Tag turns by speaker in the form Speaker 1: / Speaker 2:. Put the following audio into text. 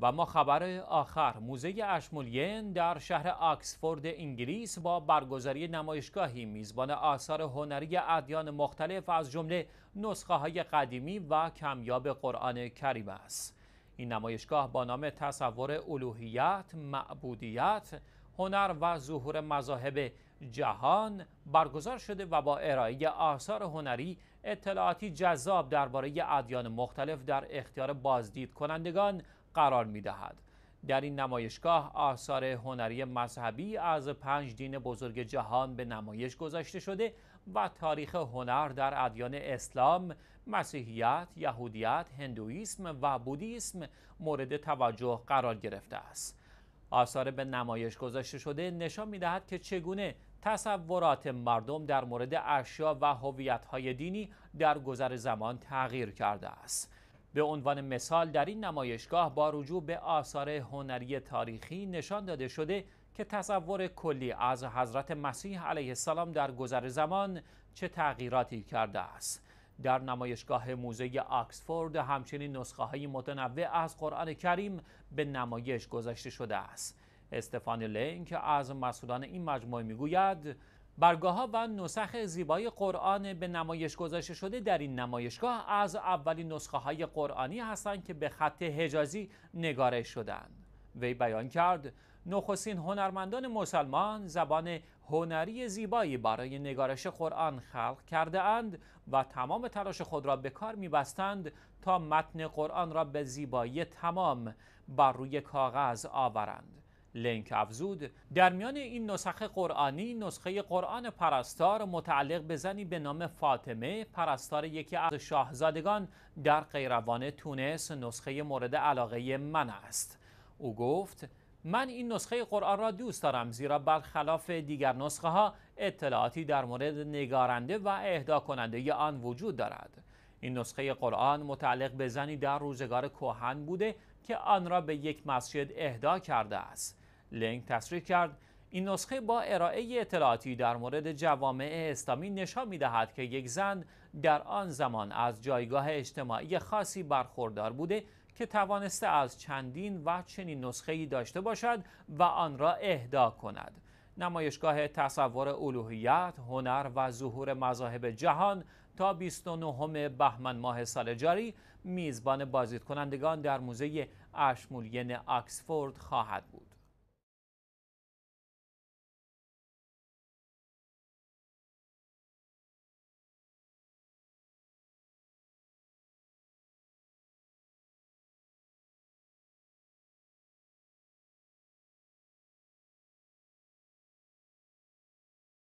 Speaker 1: و ما خبر آخر موزه اشمولین در شهر آکسفورد انگلیس با برگزاری نمایشگاهی میزبان آثار هنری ادیان مختلف از جمله نسخه های قدیمی و کمیاب قرآن کریم است این نمایشگاه با نام تصور الوهیت معبودیت هنر و ظهور مذاهب جهان برگزار شده و با ارائه آثار هنری اطلاعاتی جذاب درباره ادیان مختلف در اختیار بازدید کنندگان قرار می دهد. در این نمایشگاه آثار هنری مذهبی از پنج دین بزرگ جهان به نمایش گذاشته شده و تاریخ هنر در ادیان اسلام، مسیحیت، یهودیت، هندویسم و بودیسم مورد توجه قرار گرفته است. آثار به نمایش گذاشته شده نشان میدهد که چگونه تصورات مردم در مورد اشیا و هویت‌های دینی در گذر زمان تغییر کرده است. به عنوان مثال در این نمایشگاه با رجوع به آثار هنری تاریخی نشان داده شده که تصور کلی از حضرت مسیح علیه السلام در گذر زمان چه تغییراتی کرده است. در نمایشگاه موزه آکسفورد همچنین نسخه های متنوع از قرآن کریم به نمایش گذاشته شده است استفان لینک از مسئولان این مجموعه میگوید برگاه ها و نسخ زیبای قرآن به نمایش گذاشته شده در این نمایشگاه از اولین نسخه های قرآنی هستند که به خط حجازی نگارش شدند وی بیان کرد نخستین هنرمندان مسلمان زبان هنری زیبایی برای نگارش قرآن خلق کرده اند و تمام تلاش خود را به کار بستند تا متن قرآن را به زیبایی تمام بر روی کاغذ آورند. لینک افزود در میان این نسخه قرآنی نسخه قرآن پرستار متعلق به زنی به نام فاطمه پرستار یکی از شاهزادگان در قیروان تونس نسخه مورد علاقه من است او گفت من این نسخه قرآن را دوست دارم زیرا برخلاف دیگر نسخه ها اطلاعاتی در مورد نگارنده و اهدا کننده آن وجود دارد این نسخه قرآن متعلق به زنی در روزگار کوهن بوده که آن را به یک مسجد اهدا کرده است لینک تصریح کرد این نسخه با ارائه اطلاعاتی در مورد جوامع اسلامی نشان می دهد که یک زن در آن زمان از جایگاه اجتماعی خاصی برخوردار بوده که توانسته از چندین و چنین ای داشته باشد و آن را اهدا کند. نمایشگاه تصور الوهیت، هنر و ظهور مذاهب جهان تا 29 بهمن ماه سال جاری میزبان بازدید کنندگان در موزه اشمولین آکسفورد خواهد بود.